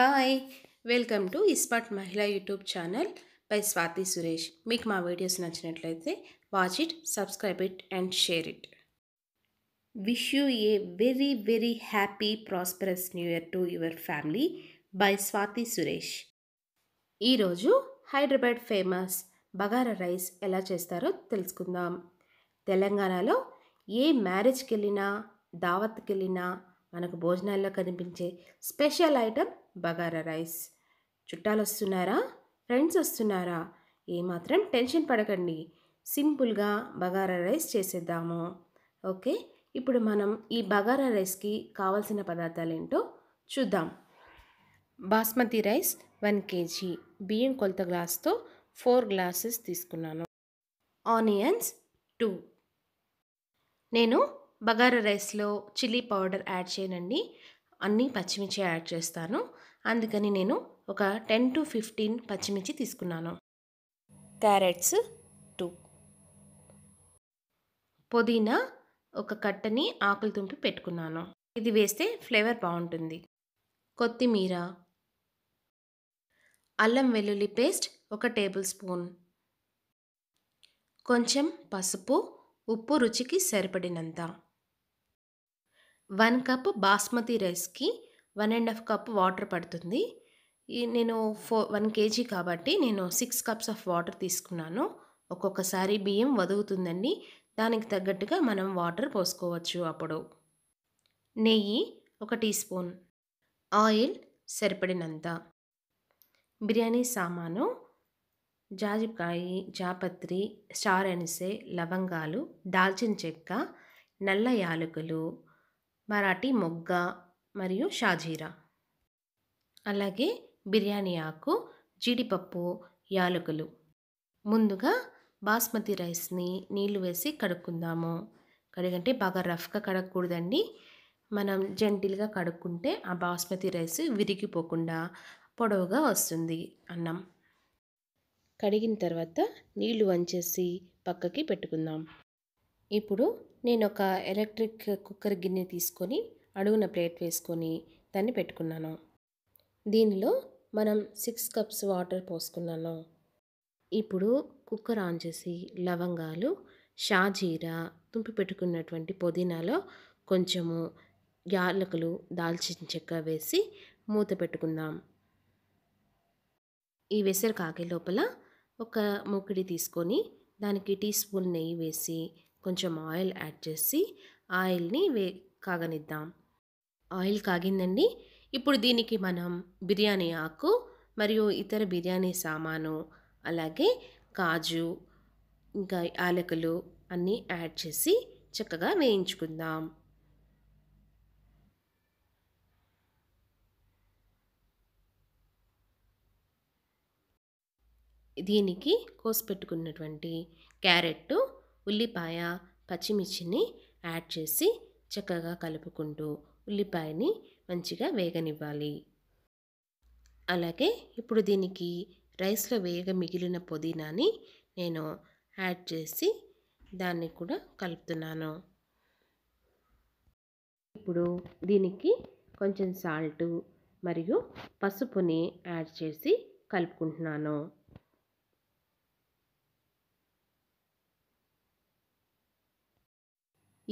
hi welcome to Ispat Mahila YouTube channel by Swathi Suresh మీకు మా videos నచ్చినట్లయితే watch it subscribe it and share it wish you a very very happy prosperous new year to your family by Swathi Suresh ఈరోజు Hyderabad famous bagara rice ఎలా చేస్తారో తెలుసుకుందాం తెలంగాణలో ఏ మ్యారేజ్కి వెళ్ళినా దావత్కి వెళ్ళినా మనకు భోజనాల్లో కనిపించే స్పెషల్ ఐటమ్ బగారా రైస్ చుట్టాలు వస్తున్నారా ఫ్రెండ్స్ వస్తున్నారా ఏమాత్రం టెన్షన్ పడకండి సింపుల్గా బగారా రైస్ చేసేద్దాము ఓకే ఇప్పుడు మనం ఈ బగారా రైస్కి కావాల్సిన పదార్థాలు ఏంటో చూద్దాం బాస్మతి రైస్ వన్ కేజీ బియ్యం కొలత గ్లాస్తో ఫోర్ గ్లాసెస్ తీసుకున్నాను ఆనియన్స్ టూ నేను బగారా రైస్లో చిల్లీ పౌడర్ యాడ్ చేయనండి అన్నీ పచ్చిమిర్చి యాడ్ చేస్తాను అందుకని నేను ఒక టెన్ టు ఫిఫ్టీన్ పచ్చిమిర్చి తీసుకున్నాను క్యారెట్స్ టూ పుదీనా ఒక కట్టని ఆకులు తుంపి పెట్టుకున్నాను ఇది వేస్తే ఫ్లేవర్ బాగుంటుంది కొత్తిమీర అల్లం వెల్లుల్లి పేస్ట్ ఒక టేబుల్ స్పూన్ కొంచెం పసుపు ఉప్పు రుచికి సరిపడినంత వన్ కప్ బాస్మతి రైస్కి one and half cup water పడుతుంది ఈ నేను ఫోర్ వన్ కేజీ కాబట్టి నేను సిక్స్ కప్స్ ఆఫ్ వాటర్ తీసుకున్నాను ఒక్కొక్కసారి బియ్యం వదుగుతుందండి దానికి తగ్గట్టుగా మనం వాటర్ పోసుకోవచ్చు అప్పుడు నెయ్యి ఒక టీ స్పూన్ ఆయిల్ సరిపడినంత బిర్యానీ సామాను జాజికాయి జాపత్రి స్టార్ అనిసే లవంగాలు దాల్చిన చెక్క నల్ల యాలకులు మరాఠీ మొగ్గ మరియు షాజీరా అలాగే బిర్యానీ ఆకు జీడిపప్పు యాలకులు ముందుగా బాస్మతి రైస్ని నీళ్లు వేసి కడుక్కుందాము కడిగంటే బాగా రఫ్గా కడగకూడదండి మనం జెంటిల్గా కడుక్కుంటే ఆ బాస్మతి రైస్ విరిగిపోకుండా పొడవుగా వస్తుంది అన్నం కడిగిన తర్వాత నీళ్లు వంచేసి పక్కకి పెట్టుకుందాం ఇప్పుడు నేను ఒక ఎలక్ట్రిక్ కుక్కర్ గిన్నె తీసుకొని అడుగున ప్లేట్ వేసుకొని దాన్ని పెట్టుకున్నాను దీనిలో మనం సిక్స్ కప్స్ వాటర్ పోసుకున్నాను ఇప్పుడు కుక్కర్ ఆన్ చేసి లవంగాలు షాజీరా తుంపి పెట్టుకున్నటువంటి పుదీనాలో కొంచెము యాలకులు దాల్చిన చెక్క వేసి మూత పెట్టుకుందాం ఈ వెసరు కాగే లోపల ఒక మూకిడి తీసుకొని దానికి టీ స్పూన్ నెయ్యి వేసి కొంచెం ఆయిల్ యాడ్ చేసి ఆయిల్ని వే కాగనిద్దాం ఆయిల్ కాగిందండి ఇప్పుడు దీనికి మనం బిర్యానీ ఆకు మరియు ఇతర బిర్యానీ సామాను అలాగే కాజు ఇంకా యాలకులు అన్నీ యాడ్ చేసి చక్కగా వేయించుకుందాం దీనికి కోసి పెట్టుకున్నటువంటి క్యారెట్టు ఉల్లిపాయ పచ్చిమిర్చిని యాడ్ చేసి చక్కగా కలుపుకుంటూ ఉల్లిపాయని మంచిగా వేగనివ్వాలి అలాగే ఇప్పుడు దీనికి రైస్లో వేగ మిగిలిన పుదీనాని నేను యాడ్ చేసి దాన్ని కూడా కలుపుతున్నాను ఇప్పుడు దీనికి కొంచెం సాల్టు మరియు పసుపుని యాడ్ చేసి కలుపుకుంటున్నాను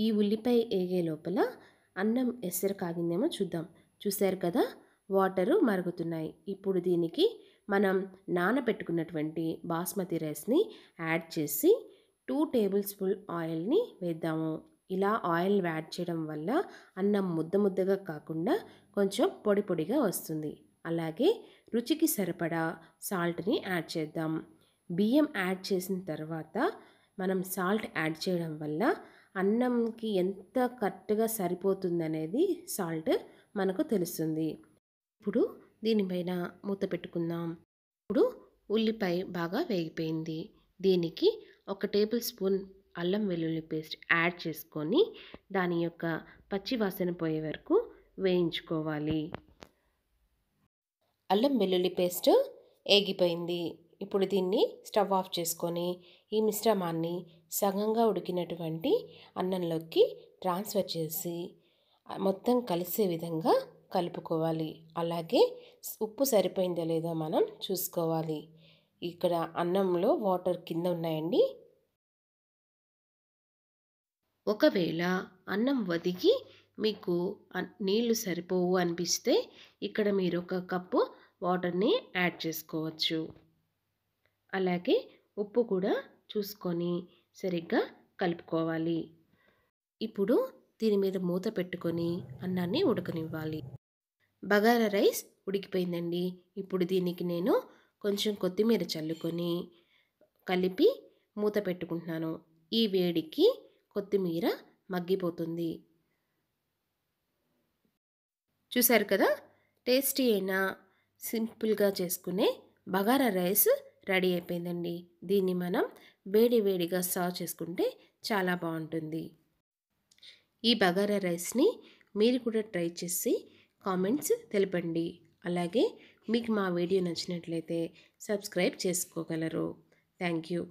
ఈ ఉల్లిపాయ ఏగే లోపల అన్నం ఎసరు కాగిందేమో చూద్దాం చూశారు కదా వాటరు మరుగుతున్నాయి ఇప్పుడు దీనికి మనం నానబెట్టుకున్నటువంటి బాస్మతి రైస్ని యాడ్ చేసి టూ టేబుల్ స్పూన్ ఆయిల్ని వేద్దాము ఇలా ఆయిల్ యాడ్ చేయడం వల్ల అన్నం ముద్ద ముద్దగా కాకుండా కొంచెం పొడి పొడిగా వస్తుంది అలాగే రుచికి సరిపడా సాల్ట్ని యాడ్ చేద్దాం బియ్యం యాడ్ చేసిన తర్వాత మనం సాల్ట్ యాడ్ చేయడం వల్ల అన్నంకి ఎంత కరెక్ట్గా సరిపోతుంది అనేది సాల్ట్ మనకు తెలుస్తుంది ఇప్పుడు దీనిపైన మూత పెట్టుకుందాం ఇప్పుడు ఉల్లిపాయ బాగా వేగిపోయింది దీనికి ఒక టేబుల్ స్పూన్ అల్లం వెల్లుల్లి పేస్ట్ యాడ్ చేసుకొని దాని యొక్క పచ్చి వాసన పోయే వరకు వేయించుకోవాలి అల్లం వెల్లుల్లి పేస్ట్ ఏగిపోయింది ఇప్పుడు దీన్ని స్టవ్ ఆఫ్ చేసుకొని ఈ మిశ్రమాన్ని సగంగా ఉడికినటువంటి అన్నంలోకి ట్రాన్స్ఫర్ చేసి మొత్తం కలిసే విధంగా కలుపుకోవాలి అలాగే ఉప్పు సరిపోయిందో లేదో మనం చూసుకోవాలి ఇక్కడ అన్నంలో వాటర్ కింద ఉన్నాయండి ఒకవేళ అన్నం వదిగి మీకు నీళ్లు సరిపోవు అనిపిస్తే ఇక్కడ మీరు ఒక కప్పు వాటర్ని యాడ్ చేసుకోవచ్చు అలాగే ఉప్పు కూడా చూసుకొని సరిగ్గా కలుపుకోవాలి ఇప్పుడు దీని మీద మూత పెట్టుకొని అన్నాన్ని ఉడకనివ్వాలి బగారా రైస్ ఉడికిపోయిందండి ఇప్పుడు దీనికి నేను కొంచెం కొత్తిమీర చల్లుకొని కలిపి మూత పెట్టుకుంటున్నాను ఈ వేడికి కొత్తిమీర మగ్గిపోతుంది చూశారు కదా టేస్టీ అయినా సింపుల్గా చేసుకునే బగారా రైస్ రెడీ అయిపోయిందండి దీన్ని మనం వేడి వేడిగా సర్వ్ చేసుకుంటే చాలా బాగుంటుంది ఈ బగారా రైస్ని మీరు కూడా ట్రై చేసి కామెంట్స్ తెలపండి అలాగే మీకు మా వీడియో నచ్చినట్లయితే సబ్స్క్రైబ్ చేసుకోగలరు థ్యాంక్ యూ